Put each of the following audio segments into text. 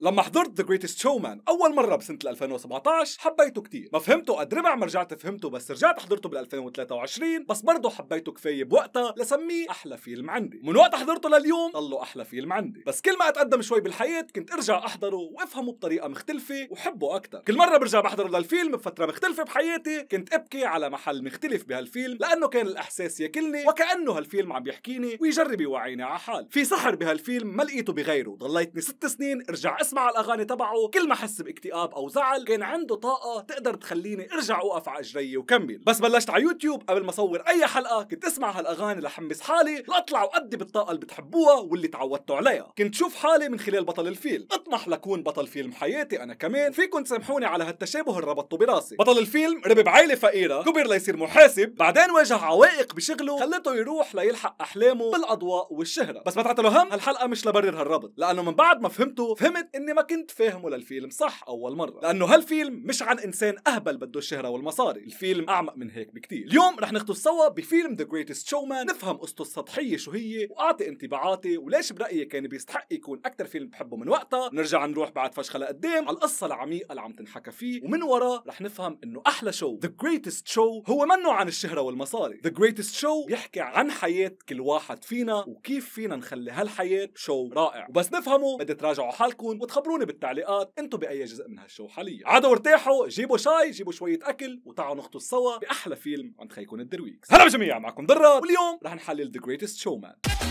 لما حضرت ذا جريتست شومان اول مره بسنه 2017 حبيته كتير ما فهمته قد ربع ما رجعت فهمته بس رجعت حضرته بال 2023 بس برضه حبيته كفايه بوقتها لسميه احلى فيلم عندي من وقت حضرته لليوم ضله احلى فيلم عندي بس كل ما اتقدم شوي بالحياه كنت ارجع احضره وافهمه بطريقه مختلفه وحبه اكثر كل مره برجع بحضره للفيلم بفتره مختلفه بحياتي كنت ابكي على محل مختلف بهالفيلم لانه كان الاحساس ياكلني وكانه هالفيلم عم يحكيني ويجرب يوعيني على حال في سحر بهالفيلم ما لقيته بغيره ضليتني ست سنين ارجع اسمع الاغاني تبعه كل ما احس باكتئاب او زعل كان عنده طاقه تقدر تخليني ارجع اوقف على اجري وكمل بس بلشت على يوتيوب قبل ما اصور اي حلقه كنت اسمع هالاغاني لحمس حالي لاطلع وادي بالطاقه اللي بتحبوها واللي تعودتوا عليها كنت شوف حالي من خلال بطل الفيل اطمح لكون بطل فيلم حياتي انا كمان فيكم تسامحوني على هالتشابه اللي ربطته براسي بطل الفيلم ربي بعيلة فقيره كبر ليصير محاسب بعدين واجه عوائق بشغله خلته يروح ليلحق احلامه بالاضواء والشهره بس ما تعتلوا هم هالحلقه مش لبرر هالربط لانه من بعد ما فهمته فهمت اني ما كنت فاهمه للفيلم صح اول مره لانه هالفيلم مش عن انسان اهبل بده الشهره والمصاري الفيلم اعمق من هيك بكتير اليوم رح نختص سوا بفيلم ذا جريتست شومان نفهم قصته السطحيه شو هي واعطي انطباعاتي وليش برايي كان بيستحق يكون اكثر فيلم بحبه من وقتها نرجع نروح بعد فشخه لقدام على القصه العميقه اللي عم تنحكى فيه ومن وراه رح نفهم انه احلى شو ذا جريتست شو هو منه عن الشهره والمصاري ذا جريتست شو بيحكي عن حياه كل واحد فينا وكيف فينا نخلي هالحياه شو رائع وبس نفهمه بدي تراجعوا حالكم وتخبروني بالتعليقات انتم باي جزء من هالشو حاليا عادوا ارتاحوا جيبوا شاي جيبوا شويه اكل وتعالوا نخطو سوا باحلى فيلم عند خيكون الدرويكس هلا بجميع معكم ضرة واليوم رح نحلل ذا جريتست Showman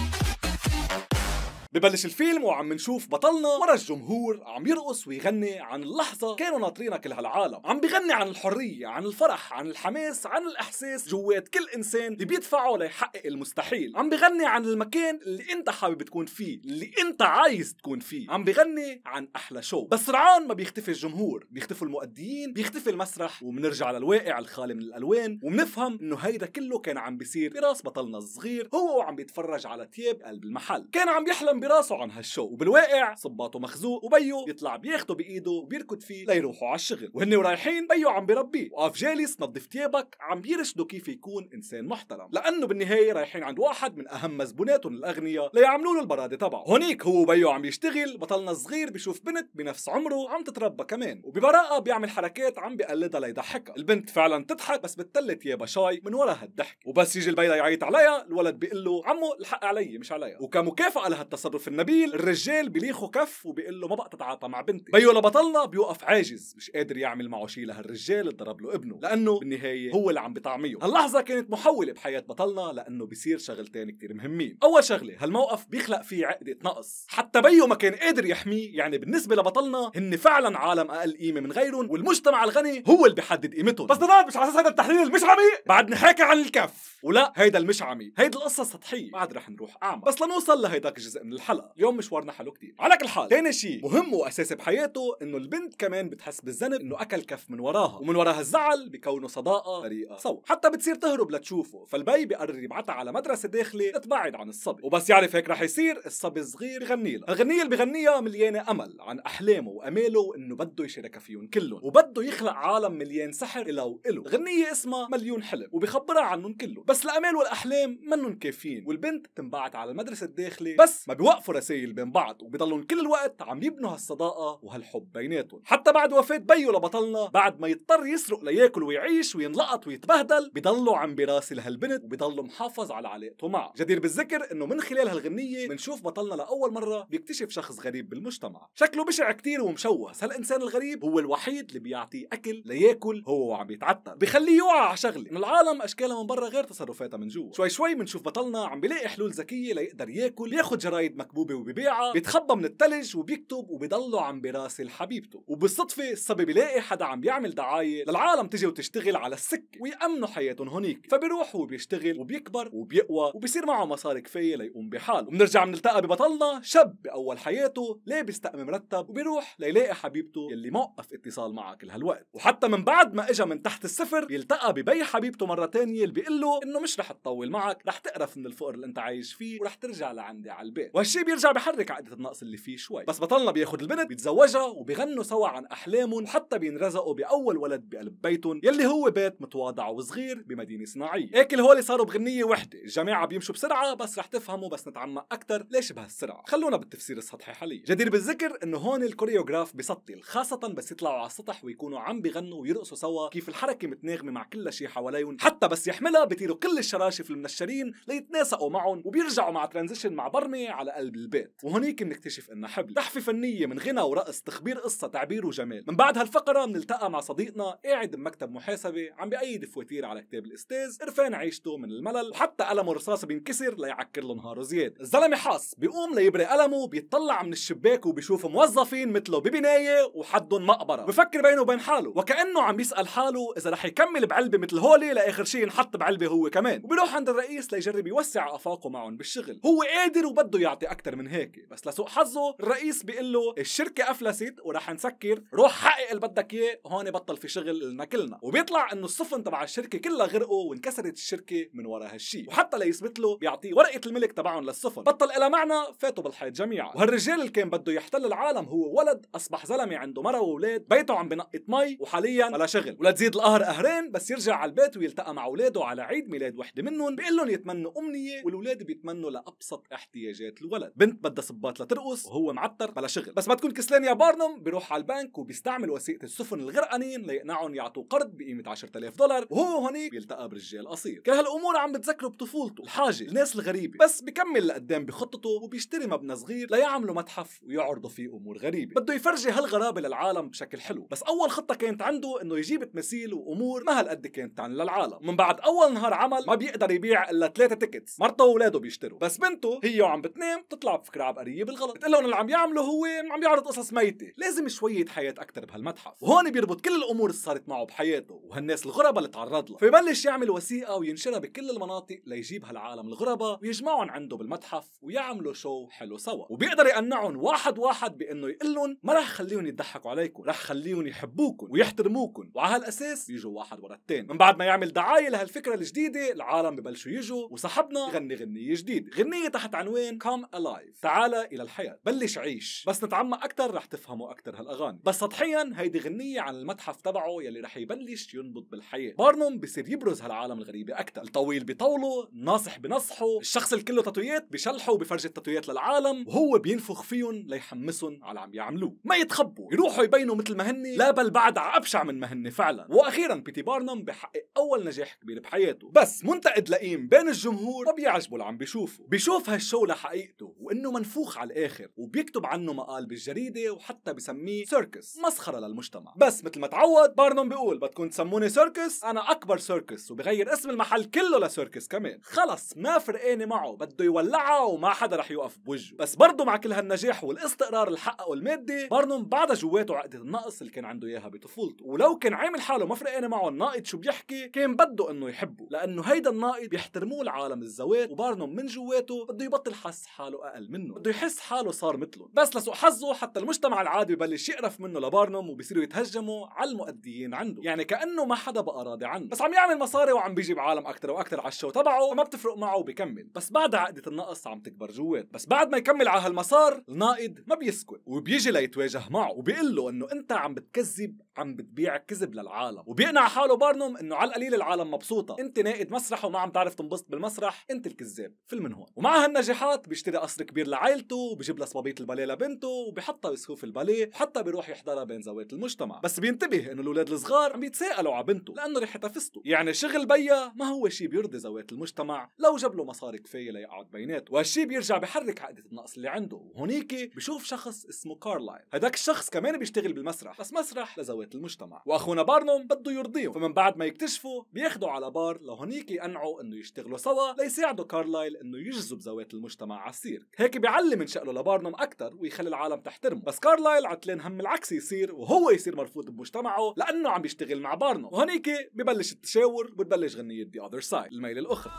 ببلش الفيلم وعم نشوف بطلنا ورا الجمهور عم يرقص ويغني عن اللحظة كانوا ناطرينها كل هالعالم عم بغني عن الحرية عن الفرح عن الحماس عن الإحساس جوات كل إنسان اللي بيدفعه ليحقق المستحيل عم بغني عن المكان اللي أنت حابب تكون فيه اللي أنت عايز تكون فيه عم بغني عن أحلى شو بس رعان ما بيختفي الجمهور بيختفوا المؤديين بيختفي المسرح وبنرجع للواقع الخالي من الألوان وبنفهم إنه هيدا كله كان عم بيصير براس بطلنا الصغير هو وعم بيتفرج على تياب قلب المحل كان عم يحلم براسه عن هالشو وبالواقع صباته مخزوق وبيو بيطلع بياخده بايده وبيركض فيه ليروحوا على الشغل وهن ورايحين بيو عم بربيه وقف جالس نظف ثيابك عم بيرشده كيف يكون انسان محترم لانه بالنهايه رايحين عند واحد من اهم مزبوناتهم الاغنياء ليعملوا له البراده تبعه هونيك هو وبيو عم يشتغل بطلنا الصغير بشوف بنت بنفس عمره عم تتربى كمان وببراءه بيعمل حركات عم بقلدها ليضحكها البنت فعلا تضحك بس بتلت ثيابها شاي من ورا هالضحك وبس يجي البيضة يعيط عليها الولد بيقول له عمو الحق علي مش عليها وكمكافاه لهالتصرف برضه في النبيل الرجال بليخه كف وبيقول له ما بقى تتعاطى مع بنتي بيو لبطلنا بيوقف عاجز مش قادر يعمل معه شيء لهالرجال اللي ضرب له ابنه لانه بالنهايه هو اللي عم بيطعميه هاللحظه كانت محوله بحياه بطلنا لانه بيصير شغلتين كتير مهمين اول شغله هالموقف بيخلق فيه عقده نقص حتى بيو ما كان قادر يحميه يعني بالنسبه لبطلنا هن فعلا عالم اقل قيمه من غيرهم والمجتمع الغني هو اللي بيحدد قيمتهم بس ده مش على اساس هذا التحليل المش عميق بعد حاكي عن الكف ولا هيدا المش عميق هيدي القصه سطحيه بعد رح نروح اعمى بس لنوصل لهيداك الجزء من الحلقه اليوم مشوارنا حلو كتير على كل حال ثاني شيء مهم واساسي بحياته انه البنت كمان بتحس بالذنب انه اكل كف من وراها ومن وراها الزعل بكونه صداقه طريقه سوا حتى بتصير تهرب لتشوفه فالبي بقرر يبعتها على مدرسه داخلي تبعد عن الصبي وبس يعرف هيك رح يصير الصبي الصغير بغني لها الغنيه اللي بغنيها مليانه امل عن احلامه واماله انه بده يشاركها فيهم كلهم وبده يخلق عالم مليان سحر له وله غنية اسمها مليون حلم وبخبرها عنهم كلهم بس الامال والاحلام منهم كافيين والبنت تنبعت على المدرسه الداخلي بس ما بيوقفوا رسائل بين بعض وبيضلوا كل الوقت عم يبنوا هالصداقه وهالحب بيناتهم حتى بعد وفاه بيو لبطلنا بعد ما يضطر يسرق لياكل ويعيش وينلقط ويتبهدل بضلوا عم بيراسل هالبنت وبضلوا محافظ على علاقته معها جدير بالذكر انه من خلال هالغنيه بنشوف بطلنا لاول مره بيكتشف شخص غريب بالمجتمع شكله بشع كتير ومشوه هالانسان الغريب هو الوحيد اللي بيعطيه اكل لياكل هو وعم يتعتر بخليه يوعى على شغله انه العالم اشكالها من برا غير تصرفاتها من جوا شوي شوي بنشوف بطلنا عم بيلاقي حلول ذكيه ليقدر ياكل ياخذ جرايد مكبوبه وببيعها بيتخبى من التلج وبيكتب وبضله عم براسل حبيبته وبالصدفه الصبي بيلاقي حدا عم بيعمل دعايه للعالم تجي وتشتغل على السكه ويامنوا حياتهم هونيك فبيروح وبيشتغل وبيكبر وبيقوى وبصير معه مصاري كفايه ليقوم بحاله وبنرجع بنلتقى ببطلنا شاب باول حياته لابس تقم مرتب وبيروح ليلاقي حبيبته يلي موقف اتصال معها كل هالوقت وحتى من بعد ما اجى من تحت الصفر يلتقى ببي حبيبته مره ثانيه اللي بيقول له انه مش رح تطول معك رح تقرف من الفقر اللي انت عايش فيه ورح ترجع لعندي على البيت وهالشيء بيرجع بحرك عقدة النقص اللي فيه شوي بس بطلنا بياخد البنت بيتزوجها وبيغنوا سوا عن أحلامهم حتى بينرزقوا بأول ولد بقلب بيتهم يلي هو بيت متواضع وصغير بمدينة صناعية اكل هولي صاروا بغنية وحدة الجماعة بيمشوا بسرعة بس رح تفهموا بس نتعمق أكثر ليش بهالسرعة خلونا بالتفسير السطحي حاليا جدير بالذكر إنه هون الكوريوغراف بيسطل خاصة بس يطلعوا على السطح ويكونوا عم بيغنوا ويرقصوا سوا كيف الحركة متناغمة مع كل شيء حواليهم حتى بس يحملها بيطيروا كل الشراشف المنشرين ليتناسقوا معهم وبيرجعوا مع ترانزيشن مع برمي على قلب البيت وهنيك بنكتشف انها حبل تحفه فنيه من غنى ورقص تخبير قصه تعبير وجمال من بعد هالفقره بنلتقى مع صديقنا قاعد بمكتب محاسبه عم بأيد فواتير على كتاب الاستاذ قرفان عيشته من الملل وحتى قلمه الرصاص بينكسر ليعكر له نهاره زياد الزلمه حاس بيقوم ليبري قلمه بيطلع من الشباك وبيشوف موظفين مثله ببنايه وحدهم مقبره بفكر بينه وبين حاله وكانه عم بيسال حاله اذا رح يكمل بعلبه مثل هولي لاخر شيء ينحط بعلبه هو كمان وبيروح عند الرئيس ليجرب يوسع افاقه معهم بالشغل هو قادر وبده يعطي بدي اكثر من هيك بس لسوء حظه الرئيس بيقول له الشركه افلست ورح نسكر روح حقق اللي بدك اياه هون بطل في شغل لنا كلنا وبيطلع انه السفن تبع الشركه كلها غرقوا وانكسرت الشركه من ورا هالشيء وحتى ليثبت له بيعطيه ورقه الملك تبعهم للسفن بطل إلى معنى فاتوا بالحيط جميعا وهالرجال اللي كان بده يحتل العالم هو ولد اصبح زلمه عنده مرة واولاد بيته عم بنقط مي وحاليا ولا شغل ولا تزيد القهر قهرين بس يرجع على البيت ويلتقى مع اولاده على عيد ميلاد وحده منهم بيقول لهم يتمنوا امنيه والاولاد بيتمنوا لابسط احتياجات الولد الولد بنت بدها صباط لترقص وهو معتر بلا شغل بس ما تكون كسلان يا بارنم بيروح على البنك وبيستعمل وثيقه السفن الغرقانين ليقنعهم يعطوا قرض بقيمه 10000 دولار وهو هونيك بيلتقى برجال قصير كل هالامور عم بتذكره بطفولته الحاجه الناس الغريبه بس بكمل لقدام بخطته وبيشتري مبنى صغير ليعملوا متحف ويعرضوا فيه امور غريبه بده يفرجي هالغرابه للعالم بشكل حلو بس اول خطه كانت عنده انه يجيب تماثيل وامور ما هالقد كانت عن للعالم من بعد اول نهار عمل ما بيقدر يبيع الا ثلاثه تيكتس مرته واولاده بيشتروا بس بنته هي وعم بتنام بتطلع بفكره عبقريه بالغلط بتقول لهم اللي عم يعمله هو عم يعرض قصص ميته لازم شويه حياه اكثر بهالمتحف وهون بيربط كل الامور اللي صارت معه بحياته وهالناس الغرباء اللي تعرض لها فيبلش يعمل وثيقه وينشرها بكل المناطق ليجيب هالعالم الغرباء ويجمعهم عنده بالمتحف ويعملوا شو حلو سوا وبيقدر يقنعهم واحد واحد بانه يقول لهم ما رح خليهم يضحكوا عليكم رح خليهم يحبوكم ويحترموكم وعلى هالاساس بيجوا واحد ورا الثاني من بعد ما يعمل دعايه لهالفكره الجديده العالم ببلشوا يجوا وصاحبنا غني غنيه جديده غنيه تحت عنوان Come Alive تعال إلى الحياة بلش عيش بس نتعمق أكثر رح تفهموا أكثر هالأغاني بس سطحيا هيدي غنية عن المتحف تبعه يلي رح يبلش ينبض بالحياة بارنوم بصير يبرز هالعالم الغريبة أكثر الطويل بطوله ناصح بنصحه الشخص اللي كله تاتويات بشلحه وبفرج التاتويات للعالم وهو بينفخ فيهم ليحمسهم على اللي عم يعملوه ما يتخبوا يروحوا يبينوا مثل ما هن لا بل بعد أبشع من ما هن فعلا وأخيرا بيتي بارنوم بحقق أول نجاح كبير بحياته بس منتقد لئيم بين الجمهور ما بيعجبه اللي عم بيشوفه بيشوف هالشو لحقيقة بيئته وانه منفوخ على الاخر وبيكتب عنه مقال بالجريده وحتى بسميه سيركس مسخره للمجتمع بس مثل ما تعود بارنوم بيقول بدكم تسموني سيركس انا اكبر سيركس وبغير اسم المحل كله لسيركس كمان خلص ما فرقانه معه بده يولعها وما حدا رح يوقف بوجهه بس برضه مع كل هالنجاح والاستقرار اللي حققه المادي بارنوم بعد جواته عقده النقص اللي كان عنده اياها بطفولته ولو كان عامل حاله ما فرقانه معه الناقد شو بيحكي كان بده انه يحبه لانه هيدا الناقد بيحترموه العالم الزواج وبارنوم من جواته بده يبطل حس حاله حاله اقل منه بده يحس حاله صار مثله بس لسوء حظه حتى المجتمع العادي ببلش يقرف منه لبارنم وبصيروا يتهجموا على المؤديين عنده يعني كانه ما حدا بقى راضي عنه بس عم يعمل مصاري وعم بيجيب عالم اكثر واكثر على الشو تبعه ما بتفرق معه وبيكمل بس بعد عقده النقص عم تكبر جوات بس بعد ما يكمل على هالمسار الناقد ما بيسكت وبيجي ليتواجه معه وبيقول له انه انت عم بتكذب عم بتبيع كذب للعالم وبيقنع حاله بارنوم انه على القليل العالم مبسوطه انت نائد مسرح وما عم تعرف تنبسط بالمسرح انت الكذاب فيلم هون ومع هالنجاحات بيشتري وهيدا قصر كبير لعائلته وبجيب لها صبابيط الباليه لبنته وبحطها بسخوف الباليه وحتى بيروح يحضرها بين ذوات المجتمع بس بينتبه انه الاولاد الصغار عم يتساءلوا على بنته لانه ريحتها فستو يعني شغل بيا ما هو شيء بيرضي ذوات المجتمع لو جاب له مصاري كفايه ليقعد بيناته وهالشيء بيرجع بحرك عقده النقص اللي عنده وهونيك بشوف شخص اسمه كارلايل هداك الشخص كمان بيشتغل بالمسرح بس مسرح لذوات المجتمع واخونا بارنوم بده يرضيهم فمن بعد ما يكتشفوا بياخدوا على بار لهونيك يقنعوا انه يشتغلوا سوا ليساعدوا كارلايل انه يجذب ذوات المجتمع على تصير هيك بيعلم ان شاء له لبارنم اكثر ويخلي العالم تحترمه بس كارلايل عتلان هم العكس يصير وهو يصير مرفوض بمجتمعه لانه عم بيشتغل مع بارنم وهنيك ببلش التشاور وبتبلش غنيه The اذر سايد الميل الاخرى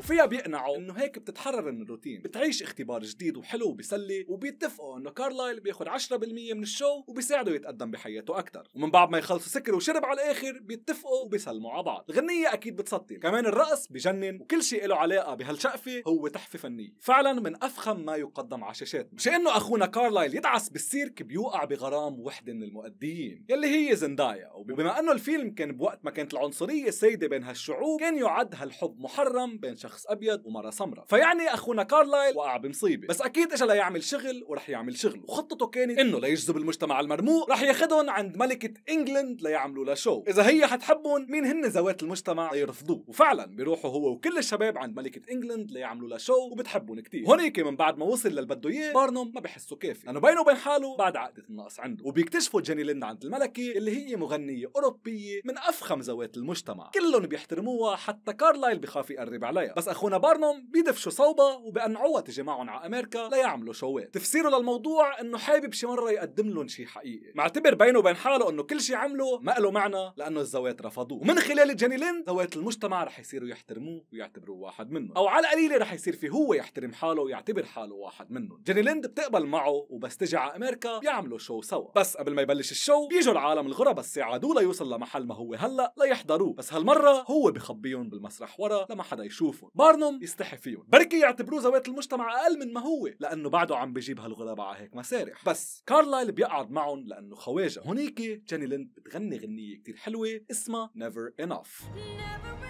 وفيها بيقنعوا انه هيك بتتحرر من الروتين بتعيش اختبار جديد وحلو وبيسلي وبيتفقوا انه كارلايل بياخذ 10% من الشو وبيساعده يتقدم بحياته اكثر ومن بعد ما يخلصوا سكر وشرب على الاخر بيتفقوا وبيسلموا على بعض الغنيه اكيد بتسطل كمان الرقص بجنن وكل شيء له علاقه بهالشقفه هو تحفه فنيه فعلا من افخم ما يقدم على شاشاتنا مش انه اخونا كارلايل يدعس بالسيرك بيوقع بغرام وحده من المؤديين يلي هي زندايا وبما انه الفيلم كان بوقت ما كانت العنصريه سيده بين هالشعوب كان يعد هالحب محرم بين شخص شخص ابيض ومره سمراء فيعني اخونا كارلايل وقع بمصيبه بس اكيد اجى ليعمل شغل ورح يعمل شغله وخطته كانت انه ليجذب المجتمع المرموق رح ياخذهم عند ملكه انجلند ليعملوا لها شو اذا هي حتحبهم مين هن ذوات المجتمع ليرفضوه وفعلا بيروحوا هو وكل الشباب عند ملكه انجلند ليعملوا لها شو وبتحبهم كثير هونيك من بعد ما وصل للي بده اياه بارنوم ما بحسه كافي لانه بينه وبين حاله بعد عقده النقص عنده وبيكتشفوا جيني ليند عند الملكه اللي هي مغنيه اوروبيه من افخم ذوات المجتمع كلهم بيحترموها حتى كارلايل بخاف يقرب عليها بس اخونا بارنوم بيدفشوا صوبة وبقنعوها تجي معهم على امريكا ليعملوا شوات تفسيره للموضوع انه حابب شي مره يقدم لهم شي حقيقي معتبر بينه وبين حاله انه كل شي عمله ما له معنى لانه الزوات رفضوه ومن خلال جيني ليند زوات المجتمع رح يصيروا يحترموه ويعتبروه واحد منهم او على القليله رح يصير في هو يحترم حاله ويعتبر حاله واحد منهم جيني ليند بتقبل معه وبس تجي على امريكا بيعملوا شو سوا بس قبل ما يبلش الشو بيجوا العالم الغرب بس ليوصل لمحل ما هو هلا ليحضروه بس هالمره هو بخبيهم بالمسرح ورا لما حدا يشوف بشوفهم بارنوم يستحي فيهم بركي يعتبروه زاويه المجتمع اقل من ما هو لانه بعده عم بيجيب هالغلابه على هيك مسارح بس كارلايل بيقعد معهم لانه خواجه هونيك جاني ليند بتغني غنيه كتير حلوه اسمها نيفر انف Never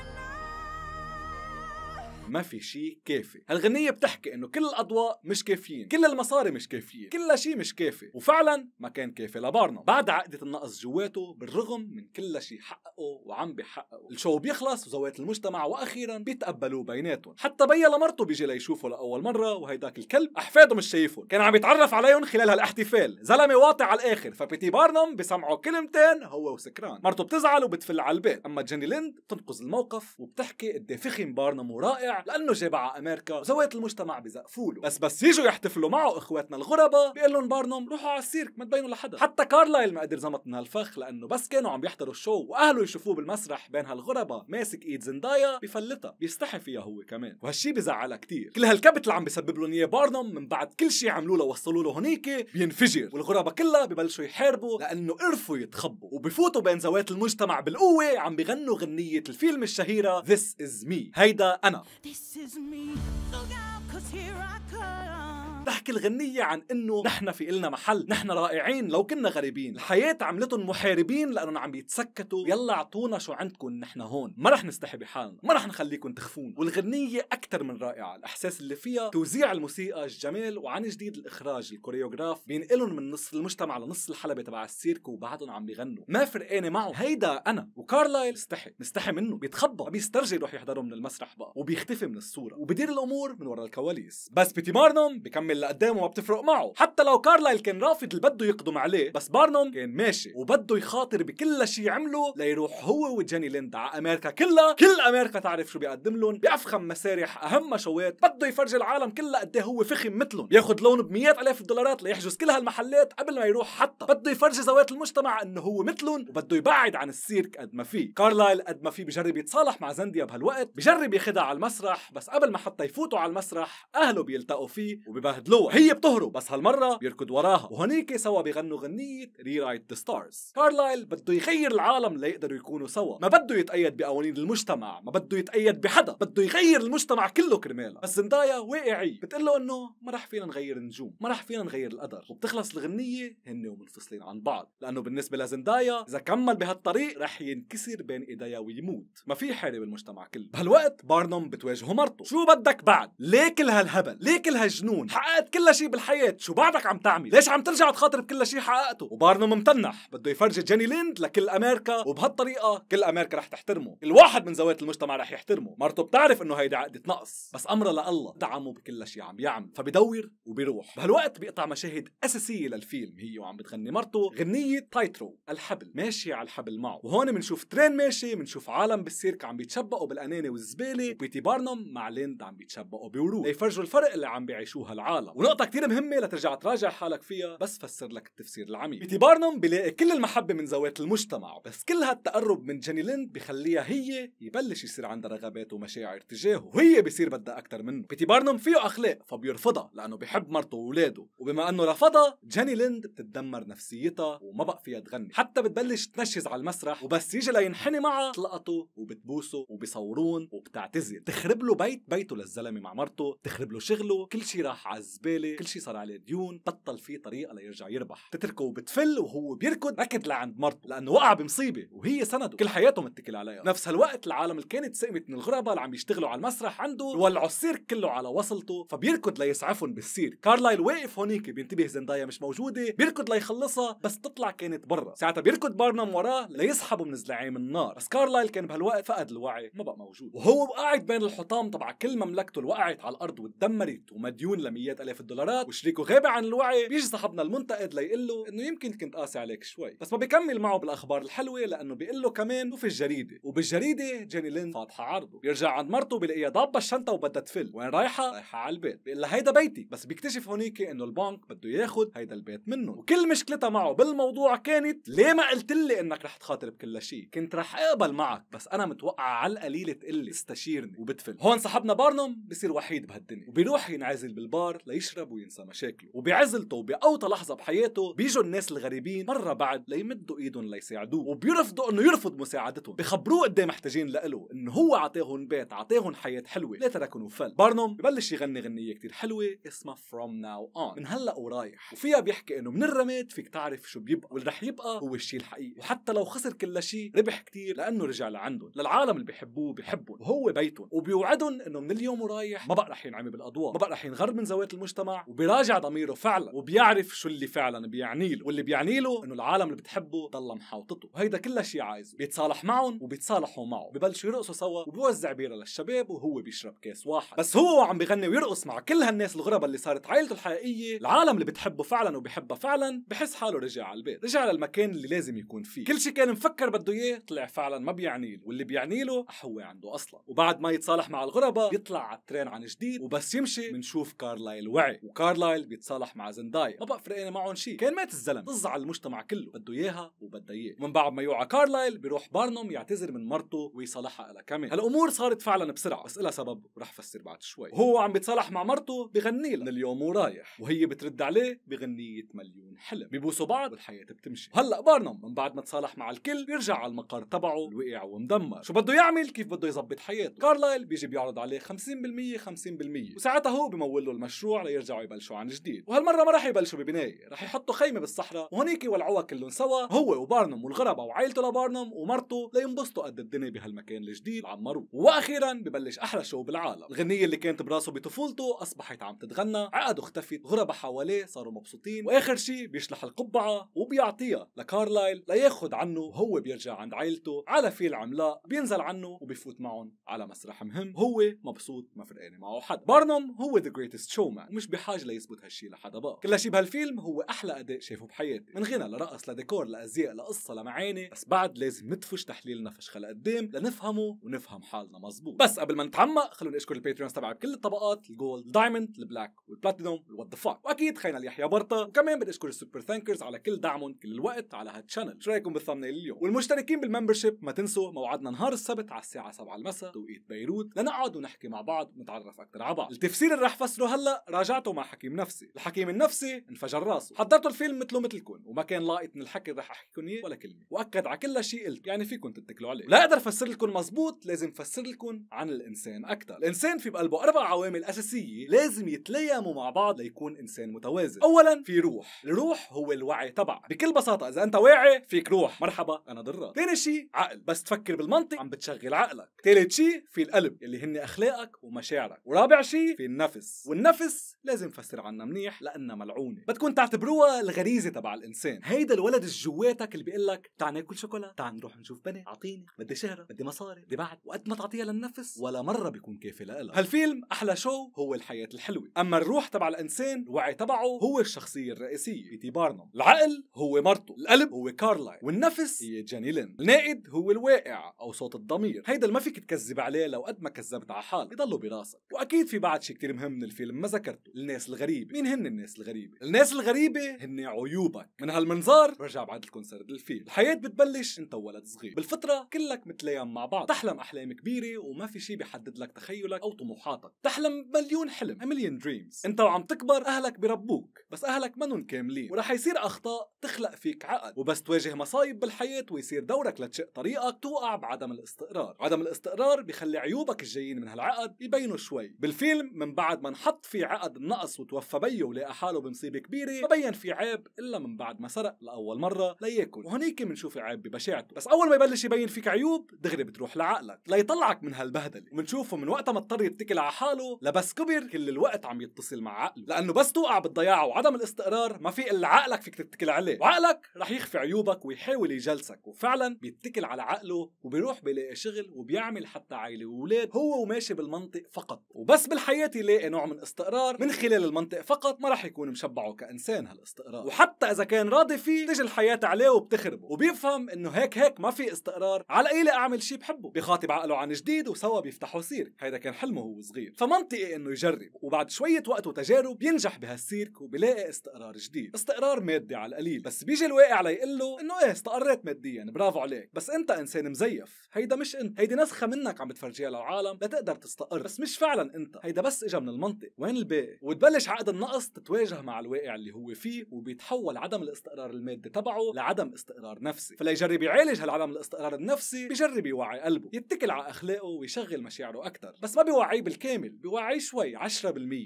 ما في شيء كافي هالغنية بتحكي انه كل الاضواء مش كافيين كل المصاري مش كافية كل شيء مش كافي وفعلا ما كان كافي لبارنا بعد عقدة النقص جواته بالرغم من كل شيء حققه وعم بيحققه الشو بيخلص وذوات المجتمع واخيرا بيتقبلوه بيناتهم حتى بيا لمرته بيجي ليشوفه لاول مرة وهيداك الكلب احفاده مش شايفهم كان عم يتعرف عليهم خلال هالاحتفال زلمة واطع على الاخر فبيتي بارنم بسمعه كلمتين هو وسكران مرته بتزعل وبتفل على البيت اما جيني ليند بتنقذ الموقف وبتحكي قد فخم بارنوم ورائع لانه جاب على امريكا زوات المجتمع بزقفوله بس بس يجوا يحتفلوا معه اخواتنا الغرباء بيقول لهم بارنوم روحوا على السيرك ما تبينوا لحدا حتى كارلايل ما قدر زمط من هالفخ لانه بس كانوا عم يحضروا الشو واهله يشوفوه بالمسرح بين هالغرباء ماسك ايد زندايا بفلتها بيستحي فيها هو كمان وهالشي بزعلها كتير كل هالكبت اللي عم بيسبب لهم اياه بارنوم من بعد كل شيء عملوه لوصلوا له هنيك بينفجر والغرباء كلها ببلشوا يحاربوا لانه قرفوا يتخبوا وبفوتوا بين زوات المجتمع بالقوه عم بغنوا غنيه الفيلم الشهيره This is me هيدا انا This is me. Look out, cause here I come. تحكي الغنية عن انه نحن في إلنا محل نحن رائعين لو كنا غريبين الحياة عملتهم محاربين لأنهم عم بيتسكتوا يلا اعطونا شو عندكم نحن هون ما رح نستحي بحالنا ما رح نخليكم تخفون والغنية أكثر من رائعة الإحساس اللي فيها توزيع الموسيقى الجمال وعن جديد الإخراج الكوريوغراف بينقلهم من نص المجتمع لنص الحلبة تبع السيرك وبعدهم عم بيغنوا ما فرقانة معه هيدا أنا وكارلايل استحي مستحي منه بيتخبى بيسترجي يروح يحضرهم من المسرح بقى وبيختفي من الصورة وبدير الأمور من ورا الكواليس بس بتيمارنوم بكمل من اللي قدامه ما بتفرق معه حتى لو كارلايل كان رافض اللي بده يقدم عليه بس بارنوم كان ماشي وبده يخاطر بكل شيء عمله ليروح هو وجيني ليند على امريكا كلها كل امريكا تعرف شو بيقدم لهم بافخم مسارح اهم مشوات بده يفرجي العالم كلها قد إيه هو فخم مثلهم ياخذ لون بمئات الاف الدولارات ليحجز كل هالمحلات قبل ما يروح حتى بده يفرجي ذوات المجتمع انه هو مثلهم وبده يبعد عن السيرك قد ما فيه كارلايل قد ما فيه بجرب يتصالح مع زنديا بهالوقت بجرب يخدع على المسرح بس قبل ما حتى يفوتوا على المسرح اهله بيلتقوا فيه بهدلوها هي بتهرب بس هالمره بيركض وراها وهنيك سوا بيغنوا غنيه ري رايت ذا ستارز كارلايل بده يغير العالم ليقدروا يكونوا سوا ما بده يتأيد بقوانين المجتمع ما بده يتأيد بحدا بده يغير المجتمع كله كرمالها بس زندايا واقعي بتقول له انه ما رح فينا نغير النجوم ما رح فينا نغير القدر وبتخلص الغنيه هن ومنفصلين عن بعض لانه بالنسبه لزندايا اذا كمل بهالطريق رح ينكسر بين ايديا ويموت ما في حاله بالمجتمع كله بهالوقت بارنوم بتواجهه مرته شو بدك بعد ليه كل هالهبل ليه كل هالجنون حقق حققت كل شيء بالحياه شو بعدك عم تعمل ليش عم ترجع تخاطر بكل شيء حققته وبارنو ممتنح بده يفرجي جيني ليند لكل امريكا وبهالطريقه كل امريكا رح تحترمه الواحد من زاويه المجتمع رح يحترمه مرته بتعرف انه هيدي عقده نقص بس امرها لله دعمه بكل شيء عم يعمل فبدور وبيروح بهالوقت بيقطع مشاهد اساسيه للفيلم هي وعم بتغني مرته غنيه تايترو الحبل ماشي على الحبل معه وهون بنشوف ترين ماشي بنشوف عالم بالسيرك عم بيتشبقوا بالانانه والزباله وبيتي بارنوم مع ليند عم بيتشبقوا بورود ليفرجوا الفرق اللي عم بيعيشوه عالم ونقطه كتير مهمه لترجع تراجع حالك فيها بس فسر لك التفسير العميق بيتي بارنوم بيلاقي كل المحبه من ذوات المجتمع بس كل هالتقرب من جيني ليند بخليها هي يبلش يصير عندها رغبات ومشاعر تجاهه وهي بصير بدها اكثر منه بيتي بارنوم فيه اخلاق فبيرفضها لانه بحب مرته واولاده وبما انه رفضها جيني ليند بتدمر نفسيتها وما بقى فيها تغني حتى بتبلش تنشز على المسرح وبس يجي لينحني معها تلقطه وبتبوسه وبيصورون وبتعتذر تخرب له بيت بيته للزلمه مع مرته تخرب له شغله كل شيء راح عز الزباله كل شيء صار عليه ديون بطل في طريقه ليرجع يربح تتركه بتفل وهو بيركض ركض لعند مرته لانه وقع بمصيبه وهي سنده كل حياته متكل عليها نفس هالوقت العالم اللي كانت سئمت من الغرباء اللي عم يشتغلوا على المسرح عنده ولعوا السير كله على وصلته فبيركض ليسعفهم بالسير كارلايل واقف هونيك بينتبه زندايا مش موجوده بيركض ليخلصها بس تطلع كانت برا ساعتها بيركض بارنم وراه ليسحبه من زلعيم النار بس كارلايل كان بهالوقت فقد الوعي ما بقى موجود وهو قاعد بين الحطام تبع كل مملكته وقعت على الارض وتدمرت ومديون لميات الاف الدولارات وشريكه غاب عن الوعي بيجي صاحبنا المنتقد ليقول له انه يمكن كنت قاسي عليك شوي بس ما بيكمل معه بالاخبار الحلوه لانه بيقول له كمان وفي الجريده وبالجريده جيني لين فاتحه عرضه بيرجع عند مرته بيلاقيها ضابه الشنطه وبدها تفل وين رايحه رايحه على البيت بيقول لها هيدا بيتي بس بيكتشف هونيك انه البنك بده ياخذ هيدا البيت منه وكل مشكلتها معه بالموضوع كانت ليه ما قلت لي انك رح تخاطر بكل شيء كنت رح اقبل معك بس انا متوقع على القليله تقلي استشيرني وبتفل هون صاحبنا بارنوم بصير وحيد بهالدنيا وبيروح ينعزل بالبار ليشرب وينسى مشاكله وبعزلته وبأوطى لحظة بحياته بيجوا الناس الغريبين مرة بعد ليمدوا ايدهم ليساعدوه وبيرفضوا انه يرفض مساعدتهم بخبروه قد محتاجين لإله انه هو عطاهم بيت عطاهم حياة حلوة لا تركهم وفل بارنوم ببلش يغني غنية كتير حلوة اسمها From Now On من هلا ورايح وفيها بيحكي انه من الرماد فيك تعرف شو بيبقى واللي رح يبقى هو الشيء الحقيقي وحتى لو خسر كل شيء ربح كتير لانه رجع لعندهم للعالم اللي بيحبوه بيحبهم وهو بيتهم وبيوعدهم انه من اليوم ورايح ما بقى رح ينعمي بالأضواء ما بقى رح ينغر من زوات المجتمع وبراجع ضميره فعلا وبيعرف شو اللي فعلا بيعني له واللي بيعني له انه العالم اللي بتحبه ضل محاوطته وهيدا كل شيء عايزه بيتصالح معهم وبيتصالحوا معه ببلشوا يرقصوا سوا وبوزع بيره للشباب وهو بيشرب كاس واحد بس هو عم بغني ويرقص مع كل هالناس الغرباء اللي صارت عائلته الحقيقيه العالم اللي بتحبه فعلا وبيحبها فعلا بحس حاله رجع على البيت رجع للمكان اللي لازم يكون فيه كل شيء كان مفكر بده اياه طلع فعلا ما بيعني له واللي بيعني له هو عنده اصلا وبعد ما يتصالح مع الغرباء بيطلع على الترين عن جديد وبس يمشي بنشوف كارلايل الوعي وكارلايل بيتصالح مع زندايا ما بقى فرقانه معهم شيء كان مات الزلمه طز على المجتمع كله بده اياها وبده اياه ومن بعد ما يوعى كارلايل بيروح بارنوم يعتذر من مرته ويصالحها على كامل هالامور صارت فعلا بسرعه بس لها سبب ورح فسر بعد شوي وهو عم بيتصالح مع مرته بغني لها اليوم ورايح وهي بترد عليه بغنيه مليون حلم ببوسوا بعض والحياه بتمشي هلا بارنوم من بعد ما تصالح مع الكل بيرجع على المقر تبعه وقع ومدمر شو بده يعمل كيف بده يظبط حياته كارلايل بيجي بيعرض عليه 50% 50% وساعتها هو بمول له المشروع المشروع ليرجعوا يبلشوا عن جديد وهالمره ما راح يبلشوا ببنايه راح يحطوا خيمه بالصحراء وهنيك يولعوها كلهم سوا هو وبارنم والغربه وعائلته لبارنم ومرته لينبسطوا قد الدنيا بهالمكان الجديد عمروه واخيرا ببلش احلى شو بالعالم الغنيه اللي كانت براسه بطفولته اصبحت عم تتغنى عقده اختفت غربه حواليه صاروا مبسوطين واخر شيء بيشلح القبعه وبيعطيها لكارلايل لياخذ عنه وهو بيرجع عند عائلته على فيل عملاق بينزل عنه وبيفوت معهم على مسرح مهم هو مبسوط ما فرقانه معه حد بارنم هو ذا جريتست شومان ومش بحاجه ليثبت هالشيء لحدا بقى كل شيء بهالفيلم هو احلى اداء شايفه بحياتي من غنى لرقص لديكور لازياء لقصه لمعاني بس بعد لازم ندفش تحليلنا فشخه لقدام لنفهمه ونفهم حالنا مزبوط بس قبل ما نتعمق خلونا نشكر الباتريونز تبع كل الطبقات الجولد الدايموند البلاك والبلاتينوم والوات ذا واكيد خينا يحيى برطه وكمان اشكر السوبر ثانكرز على كل دعمهم كل الوقت على هالشانل شو رايكم بالثمنيل اليوم والمشتركين بالممبرشيب ما تنسوا موعدنا نهار السبت على الساعه 7 المساء توقيت بيروت لنقعد ونحكي مع بعض ونتعرف اكثر على بعض التفسير اللي رح فسره هلا راجعته مع حكيم نفسي الحكيم النفسي انفجر راسه حضرت الفيلم مثله مثلكم وما كان لاقط من الحكي رح احكيكم اياه ولا كلمه واكد على كل شيء قلت يعني فيكم تتكلوا عليه لا اقدر افسر لكم مزبوط لازم افسر لكم عن الانسان اكثر الانسان في بقلبه اربع عوامل اساسيه لازم يتليموا مع بعض ليكون انسان متوازن اولا في روح الروح هو الوعي تبعك بكل بساطه اذا انت واعي فيك روح مرحبا انا ضرة ثاني شيء عقل بس تفكر بالمنطق عم بتشغل عقلك ثالث شيء في القلب اللي هن اخلاقك ومشاعرك ورابع شيء في النفس والنفس بس لازم فسر عنا منيح لانها ملعونه بتكون تعتبروها الغريزه تبع الانسان هيدا الولد الجواتك اللي بيقول لك تعال ناكل شوكولا تعال نروح نشوف بني اعطيني بدي شهره بدي مصاري بدي بعد وقت ما تعطيها للنفس ولا مره بيكون كافي لها هالفيلم احلى شو هو الحياه الحلوه اما الروح تبع الانسان الوعي تبعه هو الشخصيه الرئيسيه بيتي بارنم العقل هو مرته القلب هو كارلاين والنفس هي جاني لين النائد هو الواقع او صوت الضمير هيدا ما فيك تكذب عليه لو قد ما كذبت على حالك بيضلوا براسك واكيد في بعد شيء كتير مهم من الفيلم ما ذكرته الناس الغريبه مين هن الناس الغريبه الناس الغريبه هن عيوبك من هالمنظار رجع بعد الكونسرت الفيل الحياه بتبلش انت ولد صغير بالفطره كلك متليان مع بعض تحلم احلام كبيره وما في شيء بيحدد لك تخيلك او طموحاتك تحلم مليون حلم مليون دريمز انت وعم تكبر اهلك بربوك بس اهلك منهم كاملين ورح يصير اخطاء تخلق فيك عقد وبس تواجه مصايب بالحياه ويصير دورك لتشق طريقك توقع بعدم الاستقرار عدم الاستقرار بخلي عيوبك الجايين من هالعقد يبينوا شوي بالفيلم من بعد ما نحط في عقد عقد نقص وتوفى بيه ولقى حاله بمصيبه كبيره ما بين في عيب الا من بعد ما سرق لاول مره لياكل وهنيك بنشوف العيب ببشاعته بس اول ما يبلش يبين فيك عيوب دغري بتروح لعقلك ليطلعك من هالبهدله وبنشوفه من وقتها ما اضطر يتكل على حاله لبس كبر كل الوقت عم يتصل مع عقله لانه بس توقع بالضياع وعدم الاستقرار ما في الا عقلك فيك تتكل عليه وعقلك رح يخفي عيوبك ويحاول يجلسك وفعلا بيتكل على عقله وبيروح بيلاقي شغل وبيعمل حتى عائله واولاد هو وماشي بالمنطق فقط وبس بالحياه يلاقي نوع من استقرار الاستقرار من خلال المنطق فقط ما رح يكون مشبعه كانسان هالاستقرار وحتى اذا كان راضي فيه تجي الحياه عليه وبتخربه وبيفهم انه هيك هيك ما في استقرار على ايه اعمل شيء بحبه بخاطب عقله عن جديد وسوا بيفتحوا سيرك هيدا كان حلمه وهو صغير فمنطقي انه يجرب وبعد شويه وقت وتجارب بينجح بهالسيرك وبيلاقي استقرار جديد استقرار مادي على القليل بس بيجي الواقع ليقول له انه ايه استقريت ماديا برافو عليك بس انت انسان مزيف هيدا مش انت هيدي نسخه منك عم بتفرجيها للعالم لتقدر تستقر بس مش فعلا انت هيدا بس اجى من المنطق وين الباب إيه. وتبلش عقد النقص تتواجه مع الواقع اللي هو فيه وبيتحول عدم الاستقرار المادي تبعه لعدم استقرار نفسي فليجرب يعالج هالعدم الاستقرار النفسي بجرب يوعي قلبه يتكل على اخلاقه ويشغل مشاعره اكثر بس ما بيوعيه بالكامل بيوعيه شوي 10%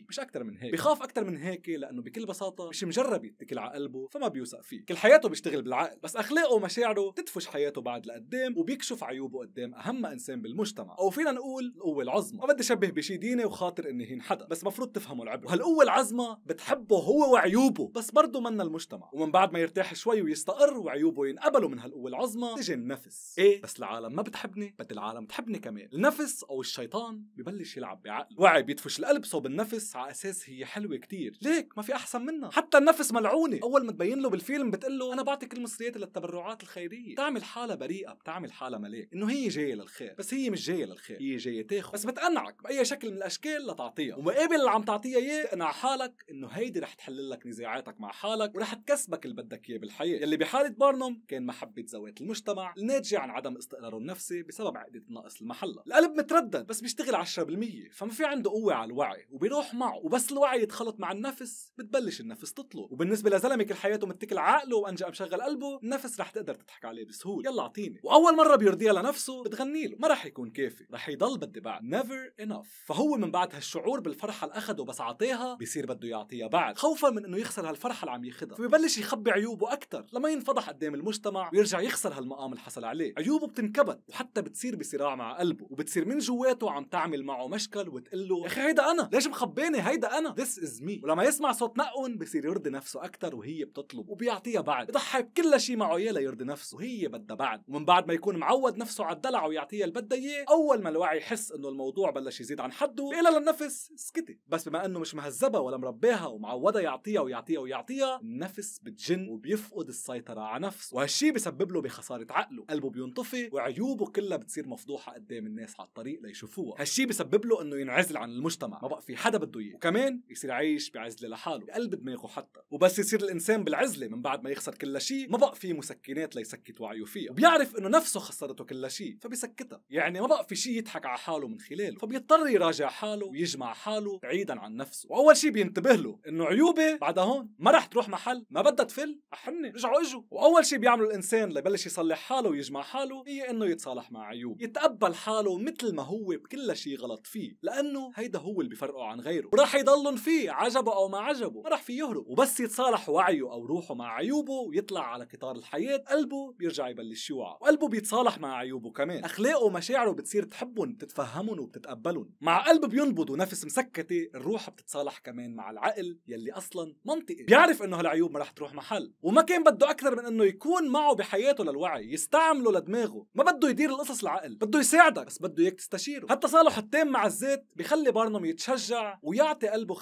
مش اكثر من هيك بخاف اكثر من هيك لانه بكل بساطه مش مجرب يتكل على قلبه فما بيوثق فيه كل حياته بيشتغل بالعقل بس اخلاقه ومشاعره بتدفش حياته بعد لقدام وبيكشف عيوبه قدام اهم انسان بالمجتمع او فينا نقول القوه العظمى ما بدي اشبه بشي ديني وخاطر اني هين حدا بس مفروض تفهم يفهموا العبره وهالقوه العظمى بتحبه هو وعيوبه بس برضه منا المجتمع ومن بعد ما يرتاح شوي ويستقر وعيوبه ينقبلوا من هالقوه العظمى تجي النفس ايه بس العالم ما بتحبني بدي العالم تحبني كمان النفس او الشيطان ببلش يلعب بعقله وعي بيدفش القلب صوب النفس على اساس هي حلوه كتير ليك ما في احسن منها حتى النفس ملعونه اول ما تبين له بالفيلم بتقول له انا بعطي كل مصرياتي للتبرعات الخيريه بتعمل حالها بريئه بتعمل حالها ملاك انه هي جايه للخير بس هي مش جايه للخير هي جايه تاخذ بس بتقنعك باي شكل من الاشكال لتعطيها ومقابل اللي عم تعطيه تعطيها اياه مع حالك انه هيدي رح تحل لك نزاعاتك مع حالك ورح تكسبك اللي بدك اياه بالحياه يلي بحاله بارنوم كان محبه ذوات المجتمع الناتجه عن عدم استقراره النفسي بسبب عقده ناقص المحله القلب متردد بس بيشتغل 10% فما في عنده قوه على الوعي وبيروح معه وبس الوعي يتخلط مع النفس بتبلش النفس تطلب وبالنسبه لزلمه كل حياته متكل عقله وانجا مشغل قلبه النفس رح تقدر تضحك عليه بسهوله يلا اعطيني واول مره بيرضيها لنفسه بتغني له ما رح يكون كافي رح يضل بدي بعد never enough فهو من بعد هالشعور بالفرحه اللي اخده بس عطيها بصير بده يعطيها بعد خوفا من انه يخسر هالفرحه اللي عم ياخذها فبيبلش يخبي عيوبه اكثر لما ينفضح قدام المجتمع ويرجع يخسر هالمقام اللي حصل عليه عيوبه بتنكبت وحتى بتصير بصراع مع قلبه وبتصير من جواته عم تعمل معه مشكل وتقول له اخي هيدا انا ليش مخبيني هيدا انا ذس از مي ولما يسمع صوت نقون بصير يرضي نفسه اكثر وهي بتطلب وبيعطيها بعد بضحك كل شيء معه يا ليرضي نفسه وهي بدها بعد ومن بعد ما يكون معود نفسه على الدلع ويعطيها اللي بدها اياه اول ما الوعي يحس انه الموضوع بلش يزيد عن حده بيقول للنفس سكتي بس بما انه مش مهذبه ولا مرباها ومعوده يعطيها ويعطيها ويعطيها النفس بتجن وبيفقد السيطره على نفسه وهالشي بسبب له بخساره عقله قلبه بينطفي وعيوبه كلها بتصير مفضوحه قدام الناس إيه على الطريق ليشوفوها هالشي بسبب له انه ينعزل عن المجتمع ما بقى في حدا بده اياه وكمان يصير عايش بعزله لحاله بقلب دماغه حتى وبس يصير الانسان بالعزله من بعد ما يخسر كل شيء ما بقى في مسكنات ليسكت وعيه فيها وبيعرف انه نفسه خسرته كل شيء فبيسكتها يعني ما بقى في شيء يضحك على حاله من خلاله فبيضطر يراجع حاله ويجمع حاله بعيدا عن عن نفسه واول شيء بينتبه له انه عيوبه بعدها هون ما رح تروح محل ما بدها تفل احنا رجعوا اجوا واول شيء بيعمله الانسان ليبلش يصلح حاله ويجمع حاله هي انه يتصالح مع عيوب يتقبل حاله مثل ما هو بكل شيء غلط فيه لانه هيدا هو اللي بفرقه عن غيره وراح يضلن فيه عجبه او ما عجبه ما رح فيه يهرب وبس يتصالح وعيه او روحه مع عيوبه ويطلع على قطار الحياه قلبه بيرجع يبلش يوعى وقلبه بيتصالح مع عيوبه كمان اخلاقه ومشاعره بتصير تحبهم بتتفهمهم وبتتقبلهم مع قلب بينبض ونفس مسكته الروح الروح بتتصالح كمان مع العقل يلي اصلا منطقي بيعرف انه هالعيوب ما رح تروح محل وما كان بده اكثر من انه يكون معه بحياته للوعي يستعمله لدماغه ما بده يدير القصص العقل بده يساعدك بس بده اياك تستشيره هالتصالح التام مع الذات بخلي بارنم يتشجع ويعطي قلبه 50%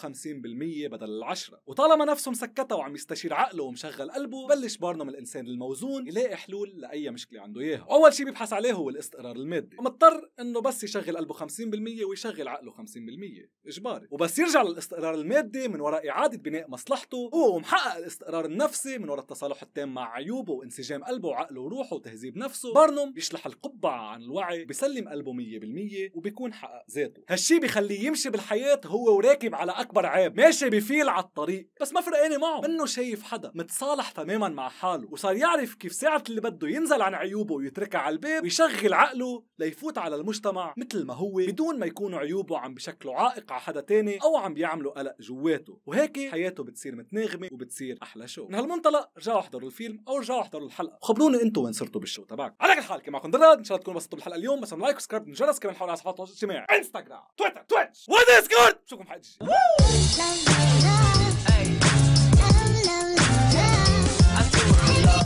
بدل العشرة وطالما نفسه مسكتة وعم يستشير عقله ومشغل قلبه بلش بارنم الانسان الموزون يلاقي حلول لاي مشكله عنده اياها اول شيء بيبحث عليه هو الاستقرار المادي ومضطر انه بس يشغل قلبه 50% ويشغل عقله 50% اجباري وبس يرجع بيرجع للاستقرار المادي من وراء إعادة بناء مصلحته ومحقق الاستقرار النفسي من وراء التصالح التام مع عيوبه وانسجام قلبه وعقله وروحه وتهذيب نفسه بارنوم بيشلح القبعة عن الوعي بيسلم قلبه 100% وبيكون حقق ذاته هالشي بخليه يمشي بالحياة هو وراكب على أكبر عيب ماشي بفيل على الطريق بس ما فرقانة معه منه شايف حدا متصالح تماما مع حاله وصار يعرف كيف ساعة اللي بده ينزل عن عيوبه ويتركها على الباب ويشغل عقله ليفوت على المجتمع مثل ما هو بدون ما يكون عيوبه عم بشكله عائق على حدا تاني أو عم بيعملوا قلق جواته وهيك حياته بتصير متناغمه وبتصير احلى شو من هالمنطلق رجعوا احضروا الفيلم او رجعوا احضروا الحلقه خبروني انتم وين صرتوا بالشو تبعك على كل حال كان معكم دراد ان شاء الله تكونوا بسطتوا بالحلقه اليوم بس لايك وسكرايب من كمان حول على صفحات التواصل الاجتماعي انستغرام تويتر تويتش وديسكورد بشوفكم حلقه جديده